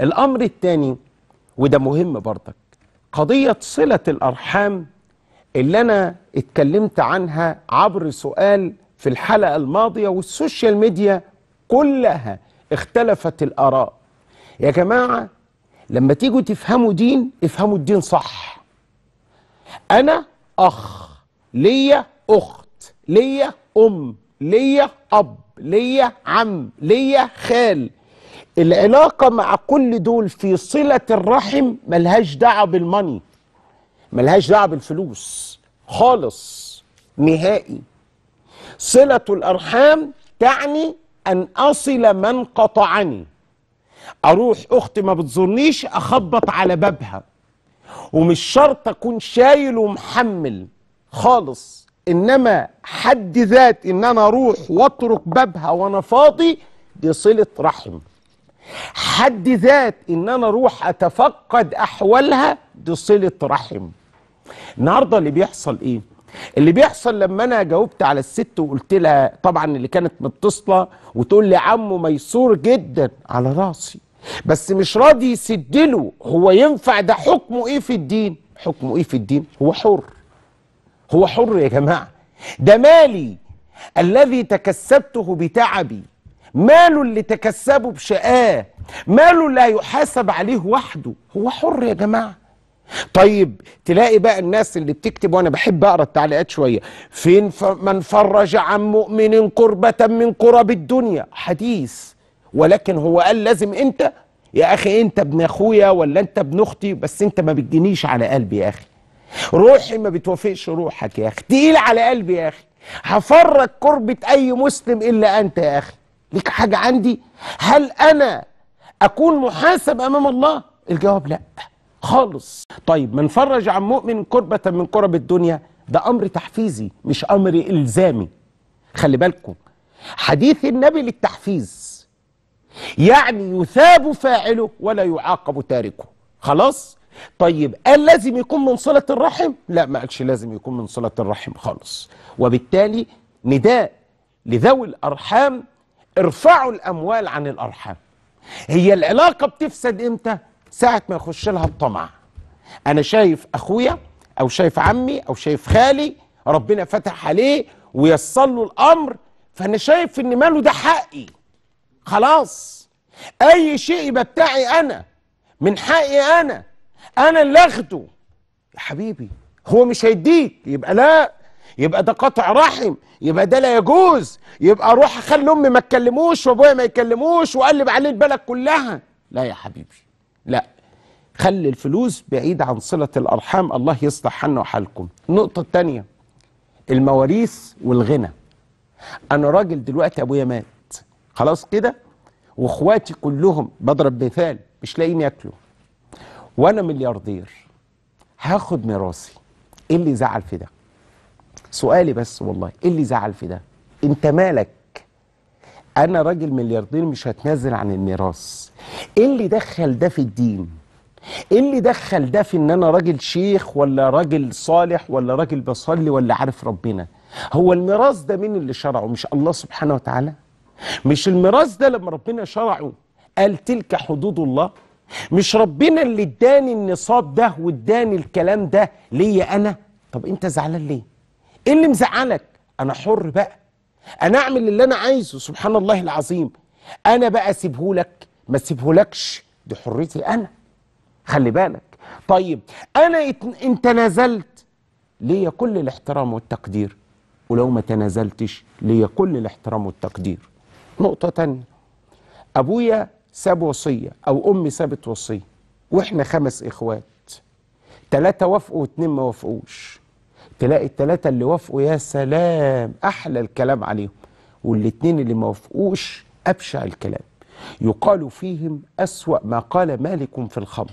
الأمر الثاني وده مهم برضك قضية صلة الأرحام اللي أنا اتكلمت عنها عبر سؤال في الحلقة الماضية والسوشيال ميديا كلها اختلفت الآراء يا جماعة لما تيجوا تفهموا دين افهموا الدين صح أنا أخ ليا أخت ليا أم ليا أب ليا عم ليا خال العلاقة مع كل دول في صلة الرحم ملهاش دعوة بالماني ملهاش دعوة بالفلوس خالص نهائي صلة الأرحام تعني أن أصل من قطعني أروح أختي ما بتزورنيش أخبط على بابها ومش شرط أكون شايل ومحمل خالص إنما حد ذات إن أنا أروح وأترك بابها وأنا فاضي دي صلة رحم حد ذات ان انا اروح اتفقد احوالها دي صله رحم النهارده اللي بيحصل ايه اللي بيحصل لما انا جاوبت على الست وقلت لها طبعا اللي كانت متصله وتقول لي عمه ميسور جدا على راسي بس مش راضي يسدله هو ينفع ده حكمه ايه في الدين حكمه ايه في الدين هو حر هو حر يا جماعه ده مالي الذي تكسبته بتعبي ماله اللي تكسبه بشقاه ماله لا يحاسب عليه وحده هو حر يا جماعه طيب تلاقي بقى الناس اللي بتكتب وانا بحب اقرا التعليقات شويه فين من فرج عن مؤمن كربة من كرب الدنيا حديث ولكن هو قال لازم انت يا اخي انت ابن اخويا ولا انت ابن اختي بس انت ما بتجنيش على قلبي يا اخي روحي ما بتوافقش روحك يا اخي تقيل على قلبي يا اخي هفرج كربة اي مسلم الا انت يا اخي ليك حاجة عندي هل أنا أكون محاسب أمام الله الجواب لا خالص طيب من فرج عن مؤمن كربة من كرب الدنيا ده أمر تحفيزي مش أمر إلزامي خلي بالكم حديث النبي للتحفيز يعني يثاب فاعله ولا يعاقب تاركه خلاص طيب قال لازم يكون من صلة الرحم لا ما قالش لازم يكون من صلة الرحم خالص وبالتالي نداء لذوي الأرحام ارفعوا الأموال عن الأرحام هي العلاقة بتفسد إمتى؟ ساعة ما يخش لها الطمع أنا شايف أخويا أو شايف عمي أو شايف خالي ربنا فتح عليه ويصل له الأمر فأنا شايف إن ماله ده حقي خلاص أي شيء يبقى بتاعي أنا من حقي أنا أنا اللي أخده يا حبيبي هو مش هيديك يبقى لا يبقى ده قطع رحم يبقى ده لا يجوز يبقى روح اخلي امي ما تكلموش وابويا ما يكلموش واقلب عليه البلد كلها لا يا حبيبي لا خلي الفلوس بعيد عن صلة الأرحام الله يصلح حالنا وحالكم النقطة الثانية المواريث والغنى أنا راجل دلوقتي أبويا مات خلاص كده واخواتي كلهم بضرب مثال مش لاقيين ياكلوا وأنا ملياردير هاخد ميراثي إيه اللي زعل في ده سؤالي بس والله ايه اللي زعل في ده انت مالك انا راجل ملياردير مش هتنازل عن الميراث ايه اللي دخل ده في الدين ايه اللي دخل ده في ان انا راجل شيخ ولا راجل صالح ولا راجل بصلي ولا عارف ربنا هو الميراث ده مين اللي شرعه مش الله سبحانه وتعالى مش الميراث ده لما ربنا شرعه قال تلك حدود الله مش ربنا اللي اداني النصاب ده واداني الكلام ده ليا انا طب انت زعلان ليه ايه اللي مزعلك انا حر بقى انا اعمل اللي انا عايزه سبحان الله العظيم انا بقى اسيبهولك ما اسيبهولكش دي حريتي انا خلي بالك طيب انا ان تنازلت ليا كل الاحترام والتقدير ولو ما تنازلتش ليا كل الاحترام والتقدير نقطة تانية أبويا ساب وصية أو أمي سابت وصية وإحنا خمس إخوات ثلاثه وافقوا واتنين ما وافقوش تلاقي التلاتة اللي وافقوا يا سلام أحلى الكلام عليهم والاتنين اللي ما وافقوش أبشع الكلام يقال فيهم أسوأ ما قال مالك في الخمر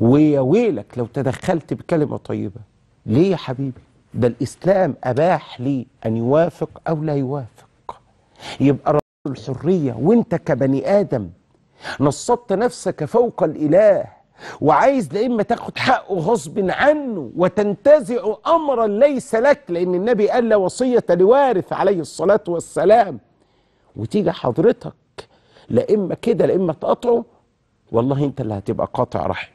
ويا ويلك لو تدخلت بكلمة طيبة ليه يا حبيبي ده الإسلام أباح لي أن يوافق أو لا يوافق يبقى الحرية وانت كبني آدم نصبت نفسك فوق الإله وعايز لا اما تاخد حقه غصب عنه وتنتزع امرا ليس لك لان النبي قال لا وصيه لوارث عليه الصلاه والسلام وتيجي حضرتك لا اما كده لا اما تقاطعه والله انت اللي هتبقى قاطع رحم